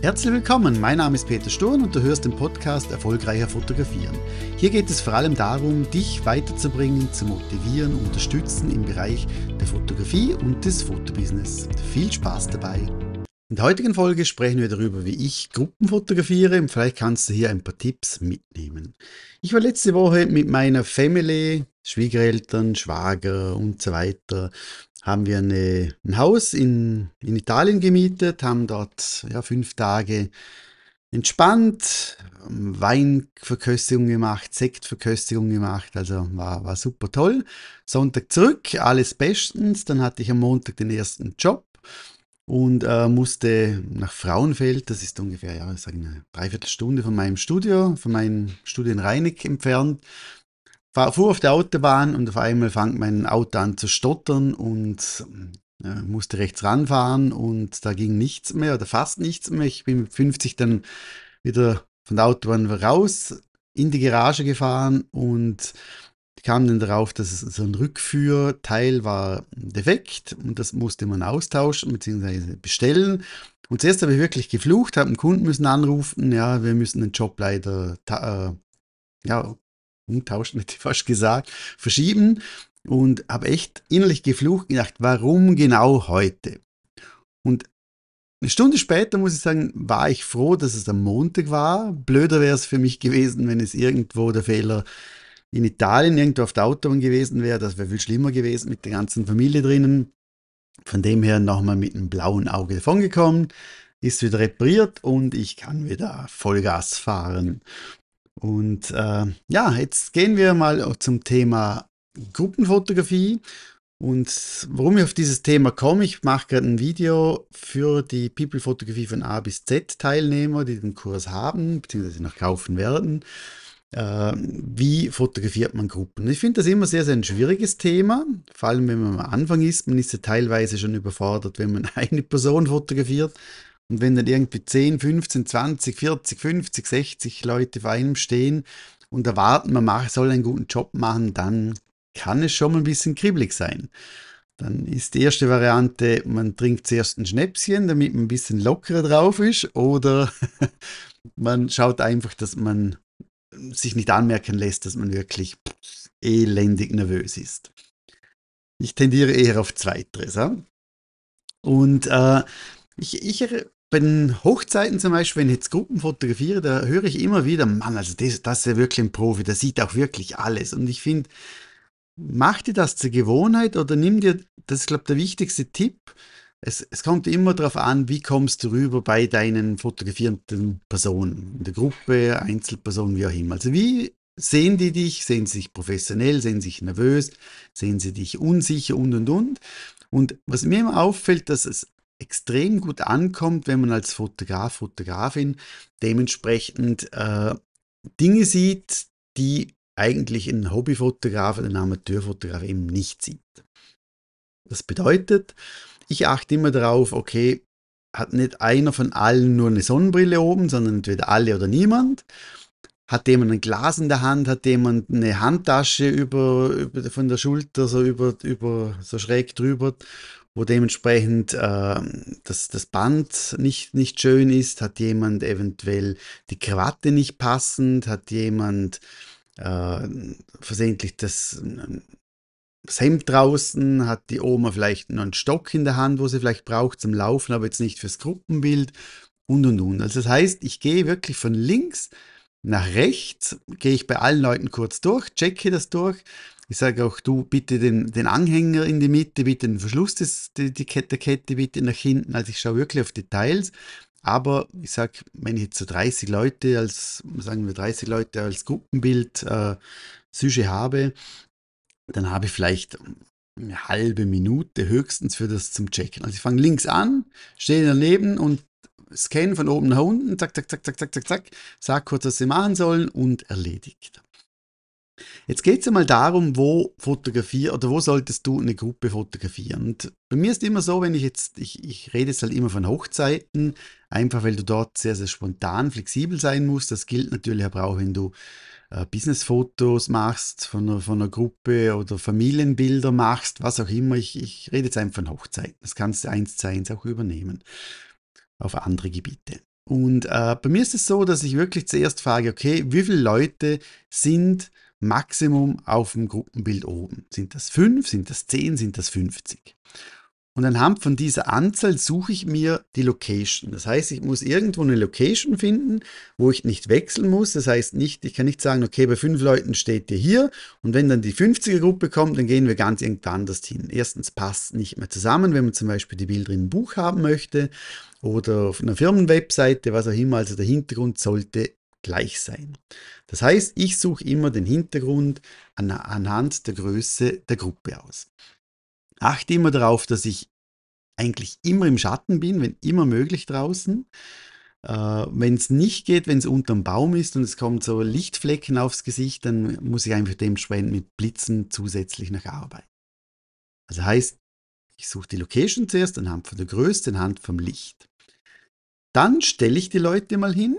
Herzlich willkommen, mein Name ist Peter Sturm und du hörst den Podcast Erfolgreicher Fotografieren. Hier geht es vor allem darum, dich weiterzubringen, zu motivieren unterstützen im Bereich der Fotografie und des Fotobusiness. Viel Spaß dabei! In der heutigen Folge sprechen wir darüber, wie ich Gruppen fotografiere und vielleicht kannst du hier ein paar Tipps mitnehmen. Ich war letzte Woche mit meiner Family, Schwiegereltern, Schwager und so weiter haben wir eine, ein Haus in, in Italien gemietet, haben dort ja, fünf Tage entspannt, ähm, Weinverköstigung gemacht, Sektverköstigung gemacht, also war, war super toll. Sonntag zurück, alles bestens. Dann hatte ich am Montag den ersten Job und äh, musste nach Frauenfeld, das ist ungefähr ja, ich sage eine Dreiviertelstunde von meinem Studio, von meinem Studio in Reinig entfernt, fuhr auf der Autobahn und auf einmal fängt mein Auto an zu stottern und äh, musste rechts ranfahren und da ging nichts mehr oder fast nichts mehr. Ich bin mit 50 dann wieder von der Autobahn raus in die Garage gefahren und kam dann darauf, dass es so ein Rückführteil war defekt und das musste man austauschen bzw. bestellen. Und zuerst habe ich wirklich geflucht, habe einen Kunden müssen anrufen, ja, wir müssen den Job leider äh, ja, umtauschen, hätte ich fast gesagt, verschieben und habe echt innerlich geflucht gedacht, warum genau heute? Und eine Stunde später, muss ich sagen, war ich froh, dass es am Montag war. Blöder wäre es für mich gewesen, wenn es irgendwo der Fehler in Italien irgendwo auf der Autobahn gewesen wäre. Das wäre viel schlimmer gewesen mit der ganzen Familie drinnen. Von dem her nochmal mit einem blauen Auge davongekommen, ist wieder repariert und ich kann wieder Vollgas fahren. Und äh, ja, jetzt gehen wir mal zum Thema Gruppenfotografie. Und warum ich auf dieses Thema komme, ich mache gerade ein Video für die People-Fotografie von A bis Z Teilnehmer, die den Kurs haben, beziehungsweise noch kaufen werden. Äh, wie fotografiert man Gruppen? Ich finde das immer sehr, sehr ein schwieriges Thema, vor allem wenn man am Anfang ist. Man ist ja teilweise schon überfordert, wenn man eine Person fotografiert und wenn dann irgendwie 10, 15, 20, 40, 50, 60 Leute vor einem stehen und erwarten, man mache, soll einen guten Job machen, dann kann es schon mal ein bisschen kribbelig sein. Dann ist die erste Variante, man trinkt zuerst ein Schnäpschen, damit man ein bisschen lockerer drauf ist, oder man schaut einfach, dass man sich nicht anmerken lässt, dass man wirklich elendig nervös ist. Ich tendiere eher auf Zweiteres. Ja? Und äh, ich, ich bei den Hochzeiten zum Beispiel, wenn ich jetzt Gruppen fotografiere, da höre ich immer wieder, Mann, also das, das ist ja wirklich ein Profi, der sieht auch wirklich alles. Und ich finde, mach dir das zur Gewohnheit oder nimm dir, das ist, glaube ich, der wichtigste Tipp. Es, es kommt immer darauf an, wie kommst du rüber bei deinen fotografierenden Personen, in der Gruppe, Einzelpersonen, wie auch immer. Also wie sehen die dich, sehen sie sich professionell, sehen sie sich nervös, sehen sie dich unsicher und, und, und. Und was mir immer auffällt, dass es extrem gut ankommt, wenn man als Fotograf, Fotografin dementsprechend äh, Dinge sieht, die eigentlich ein Hobbyfotograf oder ein Amateurfotograf eben nicht sieht. Das bedeutet, ich achte immer darauf, okay, hat nicht einer von allen nur eine Sonnenbrille oben, sondern entweder alle oder niemand. Hat jemand ein Glas in der Hand? Hat jemand eine Handtasche über, über von der Schulter so über, über so schräg drüber? wo dementsprechend äh, das, das Band nicht, nicht schön ist, hat jemand eventuell die Krawatte nicht passend, hat jemand äh, versehentlich das, das Hemd draußen, hat die Oma vielleicht noch einen Stock in der Hand, wo sie vielleicht braucht zum Laufen, aber jetzt nicht fürs Gruppenbild und und und. Also das heißt, ich gehe wirklich von links nach rechts, gehe ich bei allen Leuten kurz durch, checke das durch ich sage auch du, bitte den, den Anhänger in die Mitte, bitte den Verschluss des, die, die Kette, der Kette bitte nach hinten. Also ich schaue wirklich auf Details. Aber ich sage, wenn ich jetzt so 30 Leute als, sagen wir 30 Leute als Gruppenbild äh, Sujet habe, dann habe ich vielleicht eine halbe Minute höchstens für das zum Checken. Also ich fange links an, stehe daneben und scanne von oben nach unten, zack, zack, zack, zack, zack, zack, zack, sag kurz, was sie machen sollen und erledigt. Jetzt geht es einmal darum, wo fotografier oder wo solltest du eine Gruppe fotografieren. Und bei mir ist immer so, wenn ich jetzt, ich, ich rede jetzt halt immer von Hochzeiten, einfach weil du dort sehr, sehr spontan, flexibel sein musst. Das gilt natürlich aber auch, wenn du äh, Businessfotos machst von einer, von einer Gruppe oder Familienbilder machst, was auch immer. Ich, ich rede jetzt einfach von Hochzeiten. Das kannst du eins zu eins auch übernehmen auf andere Gebiete. Und äh, bei mir ist es so, dass ich wirklich zuerst frage, okay, wie viele Leute sind Maximum auf dem Gruppenbild oben. Sind das 5, sind das 10, sind das 50? Und anhand von dieser Anzahl suche ich mir die Location. Das heißt, ich muss irgendwo eine Location finden, wo ich nicht wechseln muss. Das heißt, nicht, ich kann nicht sagen, okay, bei fünf Leuten steht ihr hier und wenn dann die 50er-Gruppe kommt, dann gehen wir ganz irgendwo anders hin. Erstens passt nicht mehr zusammen, wenn man zum Beispiel die Bilder in einem Buch haben möchte oder auf einer Firmenwebseite, was auch immer. Also der Hintergrund sollte gleich sein. Das heißt, ich suche immer den Hintergrund an, anhand der Größe der Gruppe aus. Achte immer darauf, dass ich eigentlich immer im Schatten bin, wenn immer möglich draußen. Äh, wenn es nicht geht, wenn es unterm Baum ist und es kommen so Lichtflecken aufs Gesicht, dann muss ich einfach dementsprechend mit Blitzen zusätzlich nach Arbeit. Also heißt, ich suche die Location zuerst anhand von der Größe, anhand vom Licht. Dann stelle ich die Leute mal hin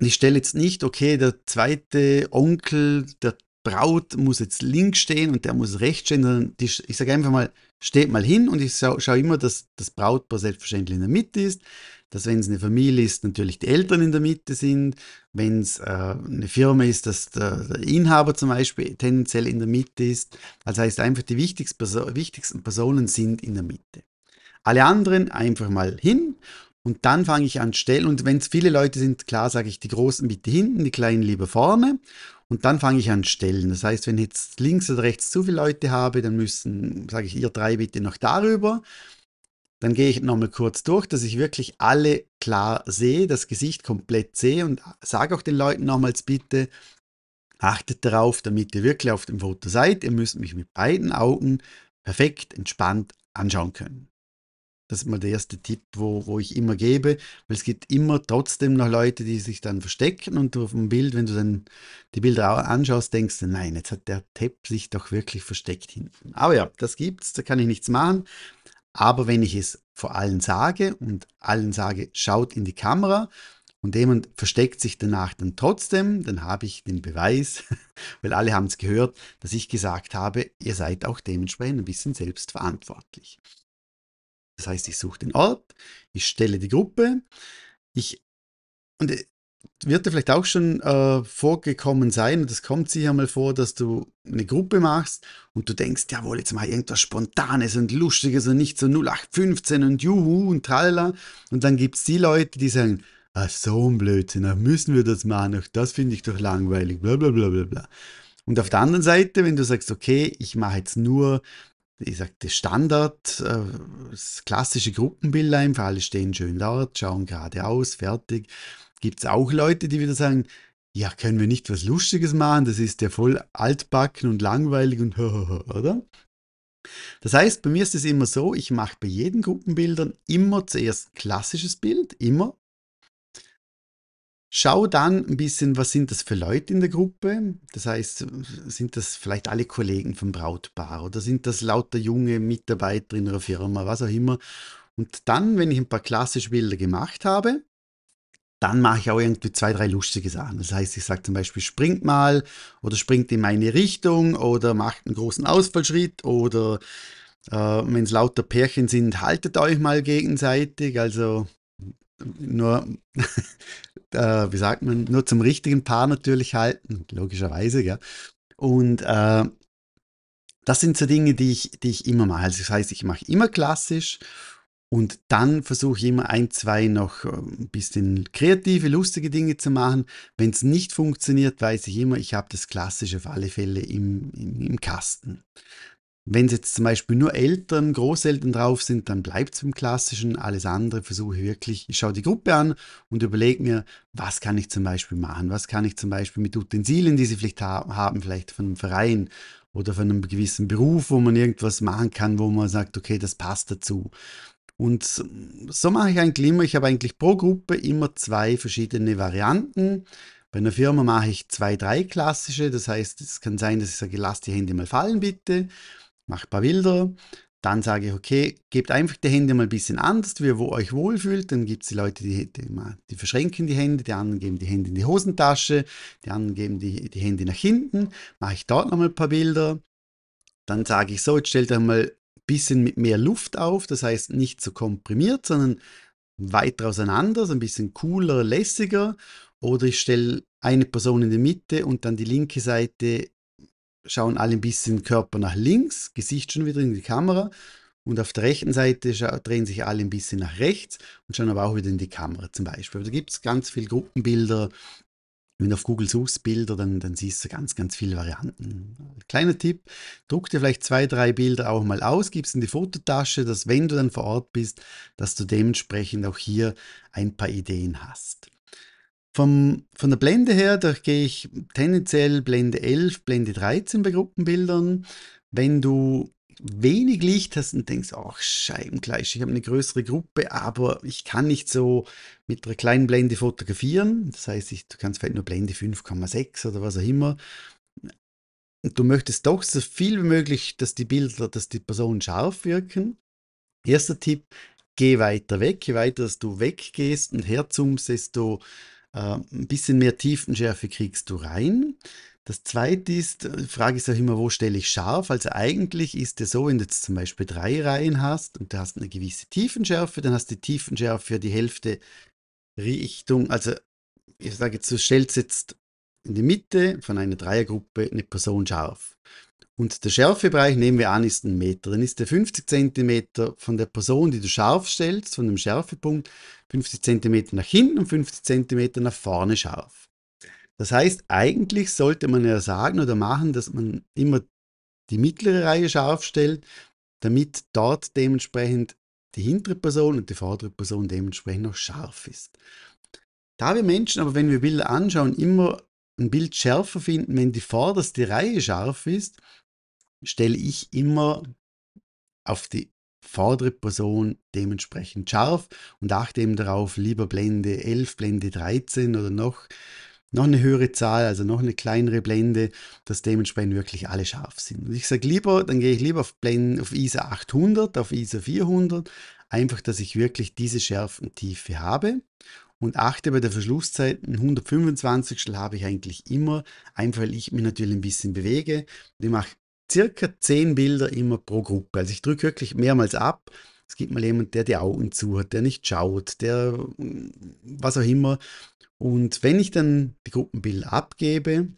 und ich stelle jetzt nicht, okay, der zweite Onkel der Braut muss jetzt links stehen und der muss rechts stehen, sondern die, ich sage einfach mal, steht mal hin und ich schaue schau immer, dass das Brautpaar selbstverständlich in der Mitte ist, dass wenn es eine Familie ist, natürlich die Eltern in der Mitte sind, wenn es äh, eine Firma ist, dass der, der, Inhaber zum Beispiel tendenziell in der Mitte ist. Also heißt einfach, die wichtigsten, Perso wichtigsten Personen sind in der Mitte. Alle anderen einfach mal hin und dann fange ich an stellen. Und wenn es viele Leute sind, klar sage ich die Großen bitte hinten, die Kleinen lieber vorne. Und dann fange ich an stellen. Das heißt, wenn ich jetzt links oder rechts zu viele Leute habe, dann müssen, sage ich, ihr drei bitte noch darüber. Dann gehe ich nochmal kurz durch, dass ich wirklich alle klar sehe, das Gesicht komplett sehe und sage auch den Leuten nochmals bitte, achtet darauf, damit ihr wirklich auf dem Foto seid. Ihr müsst mich mit beiden Augen perfekt entspannt anschauen können. Das ist mal der erste Tipp, wo, wo ich immer gebe, weil es gibt immer trotzdem noch Leute, die sich dann verstecken und du auf dem Bild, wenn du dann die Bilder anschaust, denkst du, nein, jetzt hat der Tipp sich doch wirklich versteckt hinten. Aber ja, das gibt's, da kann ich nichts machen. Aber wenn ich es vor allen sage und allen sage, schaut in die Kamera und jemand versteckt sich danach dann trotzdem, dann habe ich den Beweis, weil alle haben es gehört, dass ich gesagt habe, ihr seid auch dementsprechend ein bisschen selbstverantwortlich. Das heißt, ich suche den Ort, ich stelle die Gruppe, ich und äh, wird dir vielleicht auch schon äh, vorgekommen sein, und das kommt sicher mal vor, dass du eine Gruppe machst und du denkst, jawohl, jetzt mal irgendwas Spontanes und Lustiges und nicht so 0815 und Juhu und tralala. Und dann gibt es die Leute, die sagen, ach so ein Blödsinn, ach, müssen wir das machen, ach, das finde ich doch langweilig, bla bla bla bla bla. Und auf der anderen Seite, wenn du sagst, okay, ich mache jetzt nur ich sag, das Standard, äh, das klassische Gruppenbildheim, für alle stehen schön dort, schauen geradeaus, fertig. Gibt es auch Leute, die wieder sagen, ja, können wir nicht was Lustiges machen, das ist ja voll altbacken und langweilig und oder? Das heißt, bei mir ist es immer so, ich mache bei jedem Gruppenbildern immer zuerst ein klassisches Bild, immer Schau dann ein bisschen, was sind das für Leute in der Gruppe? Das heißt, sind das vielleicht alle Kollegen vom Brautpaar oder sind das lauter junge Mitarbeiter in einer Firma, was auch immer? Und dann, wenn ich ein paar klassische Bilder gemacht habe, dann mache ich auch irgendwie zwei, drei lustige Sachen. Das heißt, ich sage zum Beispiel, springt mal oder springt in meine Richtung oder macht einen großen Ausfallschritt oder äh, wenn es lauter Pärchen sind, haltet euch mal gegenseitig. Also nur, äh, wie sagt man, nur zum richtigen Paar natürlich halten, logischerweise, ja. Und äh, das sind so Dinge, die ich, die ich immer mache. Also das heißt, ich mache immer klassisch und dann versuche ich immer ein, zwei noch äh, ein bisschen kreative, lustige Dinge zu machen. Wenn es nicht funktioniert, weiß ich immer, ich habe das Klassische auf alle Fälle im, im, im Kasten. Wenn es jetzt zum Beispiel nur Eltern, Großeltern drauf sind, dann bleibt es im Klassischen. Alles andere versuche ich wirklich, ich schaue die Gruppe an und überlege mir, was kann ich zum Beispiel machen? Was kann ich zum Beispiel mit Utensilien, die sie vielleicht haben, vielleicht von einem Verein oder von einem gewissen Beruf, wo man irgendwas machen kann, wo man sagt, okay, das passt dazu. Und so mache ich eigentlich immer, ich habe eigentlich pro Gruppe immer zwei verschiedene Varianten. Bei einer Firma mache ich zwei, drei klassische, das heißt, es kann sein, dass ich sage, lass die Hände mal fallen bitte mache ein paar Bilder, dann sage ich, okay, gebt einfach die Hände mal ein bisschen anders, wie ihr wo euch wohlfühlt. Dann gibt es die Leute, die, die, die, verschränken die Hände, die anderen geben die Hände in die Hosentasche, die anderen geben die, die Hände nach hinten. Mache ich dort nochmal ein paar Bilder. Dann sage ich so, jetzt stellt euch mal ein bisschen mit mehr Luft auf, das heißt nicht so komprimiert, sondern weiter auseinander, so ein bisschen cooler, lässiger. Oder ich stelle eine Person in die Mitte und dann die linke Seite schauen alle ein bisschen Körper nach links, Gesicht schon wieder in die Kamera. Und auf der rechten Seite drehen sich alle ein bisschen nach rechts und schauen aber auch wieder in die Kamera zum Beispiel. Also da gibt es ganz viele Gruppenbilder. Wenn du auf Google suchst Bilder, dann, dann siehst du ganz, ganz viele Varianten. Kleiner Tipp, druck dir vielleicht zwei, drei Bilder auch mal aus, gib es in die Fototasche, dass wenn du dann vor Ort bist, dass du dementsprechend auch hier ein paar Ideen hast. Vom, von der Blende her, da gehe ich tendenziell Blende 11, Blende 13 bei Gruppenbildern. Wenn du wenig Licht hast und denkst, ach Scheibengleisch, ich habe eine größere Gruppe, aber ich kann nicht so mit einer kleinen Blende fotografieren. Das heißt, ich, du kannst vielleicht nur Blende 5,6 oder was auch immer. Und du möchtest doch so viel wie möglich, dass die Bilder, dass die Personen scharf wirken. Erster Tipp, geh weiter weg. Je weiter dass du weggehst und herzoomst, desto äh, ein bisschen mehr Tiefenschärfe kriegst du rein. Das zweite ist, äh, die Frage ist auch immer, wo stelle ich scharf? Also eigentlich ist es so, wenn du jetzt zum Beispiel drei Reihen hast und du hast eine gewisse Tiefenschärfe, dann hast du die Tiefenschärfe die Hälfte Richtung, also ich sage jetzt, du stellst jetzt in die Mitte von einer Dreiergruppe eine Person scharf. Und der Schärfebereich, nehmen wir an, ist ein Meter. Dann ist der 50 cm von der Person, die du scharf stellst, von dem Schärfepunkt, 50 cm nach hinten und 50 cm nach vorne scharf. Das heißt, eigentlich sollte man ja sagen oder machen, dass man immer die mittlere Reihe scharf stellt, damit dort dementsprechend die hintere Person und die vordere Person dementsprechend noch scharf ist. Da wir Menschen aber, wenn wir Bilder anschauen, immer ein Bild schärfer finden, wenn die vorderste Reihe scharf ist, stelle ich immer auf die vordere Person dementsprechend scharf und achte eben darauf, lieber Blende 11, Blende 13 oder noch, noch eine höhere Zahl, also noch eine kleinere Blende, dass dementsprechend wirklich alle scharf sind. Und ich sage lieber, dann gehe ich lieber auf, Blenden, auf ISA 800, auf ISA 400, einfach, dass ich wirklich diese Schärfentiefe habe und achte bei der Verschlusszeit, ein 125 habe ich eigentlich immer, einfach weil ich mich natürlich ein bisschen bewege. Und Ich mache circa zehn Bilder immer pro Gruppe. Also ich drücke wirklich mehrmals ab. Es gibt mal jemanden, der die Augen zu hat, der nicht schaut, der mm, was auch immer. Und wenn ich dann die Gruppenbilder abgebe,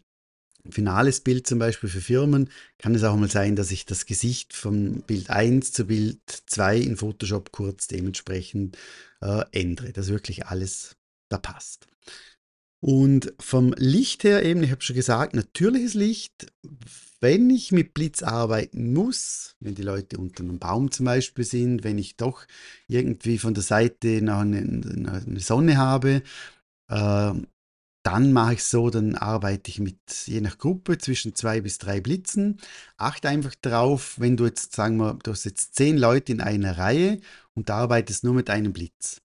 finales Bild zum Beispiel für Firmen, kann es auch mal sein, dass ich das Gesicht von Bild 1 zu Bild 2 in Photoshop kurz dementsprechend äh, ändere, dass wirklich alles da passt. Und vom Licht her eben, ich habe schon gesagt, natürliches Licht wenn ich mit Blitz arbeiten muss, wenn die Leute unter einem Baum zum Beispiel sind, wenn ich doch irgendwie von der Seite noch eine, eine Sonne habe, äh, dann mache ich so, dann arbeite ich mit je nach Gruppe zwischen zwei bis drei Blitzen. Achte einfach darauf, wenn du jetzt, sagen wir, du hast jetzt zehn Leute in einer Reihe und arbeitest nur mit einem Blitz.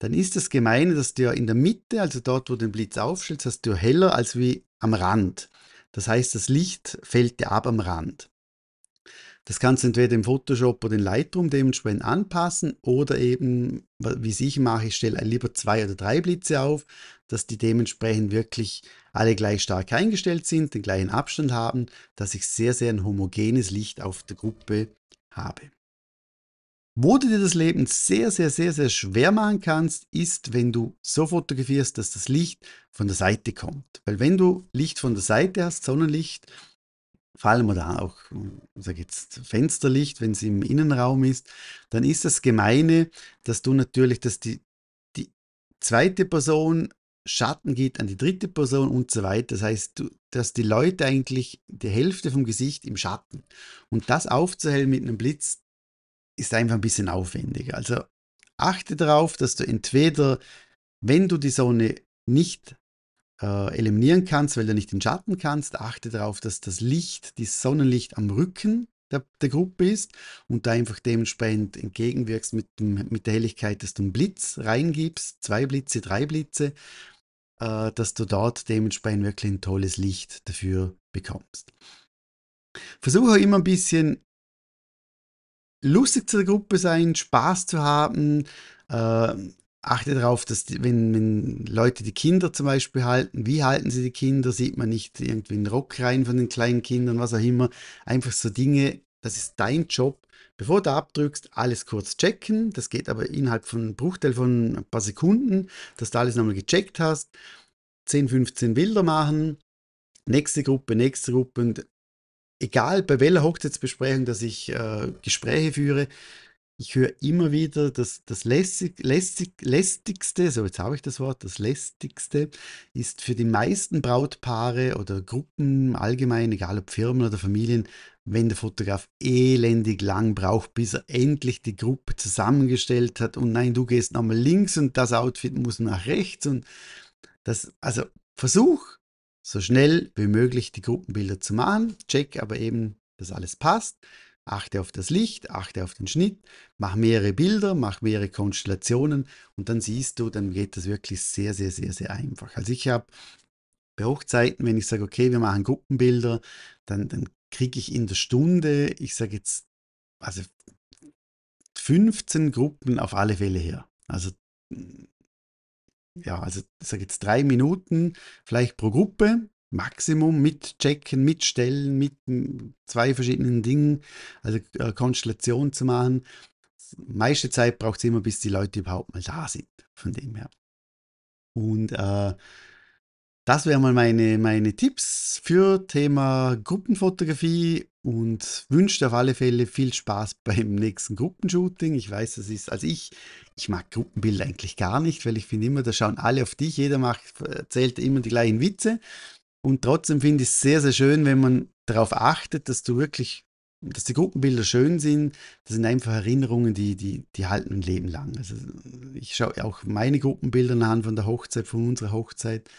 Dann ist das Gemeine, dass du ja in der Mitte, also dort, wo du den Blitz aufstellst, hast du heller als wie am Rand. Das heißt, das Licht fällt dir ab am Rand. Das kannst du entweder im Photoshop oder in Lightroom dementsprechend anpassen oder eben, wie es ich mache, ich stelle lieber zwei oder drei Blitze auf, dass die dementsprechend wirklich alle gleich stark eingestellt sind, den gleichen Abstand haben, dass ich sehr, sehr ein homogenes Licht auf der Gruppe habe. Wo du dir das Leben sehr, sehr, sehr, sehr schwer machen kannst, ist, wenn du so fotografierst, dass das Licht von der Seite kommt. Weil wenn du Licht von der Seite hast, Sonnenlicht, vor allem oder auch, sag jetzt, Fensterlicht, wenn es im Innenraum ist, dann ist das Gemeine, dass du natürlich, dass die, die zweite Person Schatten geht an die dritte Person und so weiter. Das heißt, du, dass die Leute eigentlich die Hälfte vom Gesicht im Schatten. Und das aufzuhellen mit einem Blitz, ist einfach ein bisschen aufwendig. Also achte darauf, dass du entweder, wenn du die Sonne nicht äh, eliminieren kannst, weil du nicht in Schatten kannst, achte darauf, dass das Licht, das Sonnenlicht am Rücken der, der Gruppe ist und da einfach dementsprechend entgegenwirkst mit, dem, mit der Helligkeit, dass du einen Blitz reingibst, zwei Blitze, drei Blitze, äh, dass du dort dementsprechend wirklich ein tolles Licht dafür bekommst. Versuche immer ein bisschen lustig zu der Gruppe sein, Spaß zu haben. Äh, achte darauf, dass die, wenn, wenn Leute die Kinder zum Beispiel halten, wie halten sie die Kinder, sieht man nicht irgendwie einen Rock rein von den kleinen Kindern, was auch immer. Einfach so Dinge, das ist dein Job. Bevor du abdrückst, alles kurz checken. Das geht aber innerhalb von einem Bruchteil von ein paar Sekunden, dass du alles nochmal gecheckt hast. 10, 15 Bilder machen, nächste Gruppe, nächste Gruppe und egal bei welcher Hochzeitsbesprechung, dass ich äh, Gespräche führe, ich höre immer wieder, dass das lästig, lästig, lästigste, so jetzt habe ich das Wort, das lästigste ist für die meisten Brautpaare oder Gruppen allgemein, egal ob Firmen oder Familien, wenn der Fotograf elendig lang braucht, bis er endlich die Gruppe zusammengestellt hat und nein, du gehst nochmal links und das Outfit muss nach rechts und das, also Versuch so schnell wie möglich die Gruppenbilder zu machen. Check aber eben, dass alles passt. Achte auf das Licht, achte auf den Schnitt, mach mehrere Bilder, mach mehrere Konstellationen und dann siehst du, dann geht das wirklich sehr, sehr, sehr, sehr einfach. Also ich habe bei Hochzeiten, wenn ich sage, okay, wir machen Gruppenbilder, dann, dann kriege ich in der Stunde, ich sage jetzt, also 15 Gruppen auf alle Fälle her. Also ja, also ich sage jetzt drei Minuten vielleicht pro Gruppe, Maximum mit Checken, mit Stellen, mit hm, zwei verschiedenen Dingen, also äh, Konstellation zu machen. Meiste Zeit braucht es immer, bis die Leute überhaupt mal da sind, von dem her. Und äh, das wären mal meine, meine Tipps für Thema Gruppenfotografie und wünscht auf alle Fälle viel Spaß beim nächsten Gruppenshooting. Ich weiß, das ist, also ich, ich mag Gruppenbilder eigentlich gar nicht, weil ich finde immer, da schauen alle auf dich, jeder macht, erzählt immer die gleichen Witze. Und trotzdem finde ich es sehr, sehr schön, wenn man darauf achtet, dass du wirklich, dass die Gruppenbilder schön sind. Das sind einfach Erinnerungen, die, die, die halten ein Leben lang. Also ich schaue auch meine Gruppenbilder an von der Hochzeit, von unserer Hochzeit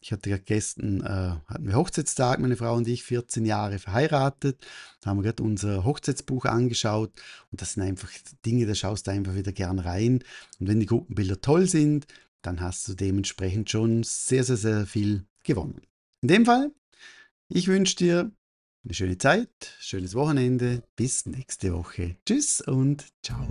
ich hatte ja gestern, äh, hatten wir Hochzeitstag, meine Frau und ich, 14 Jahre verheiratet. Da haben wir gerade unser Hochzeitsbuch angeschaut und das sind einfach Dinge, da schaust du einfach wieder gern rein. Und wenn die Gruppenbilder toll sind, dann hast du dementsprechend schon sehr, sehr, sehr viel gewonnen. In dem Fall, ich wünsche dir eine schöne Zeit, schönes Wochenende, bis nächste Woche. Tschüss und ciao.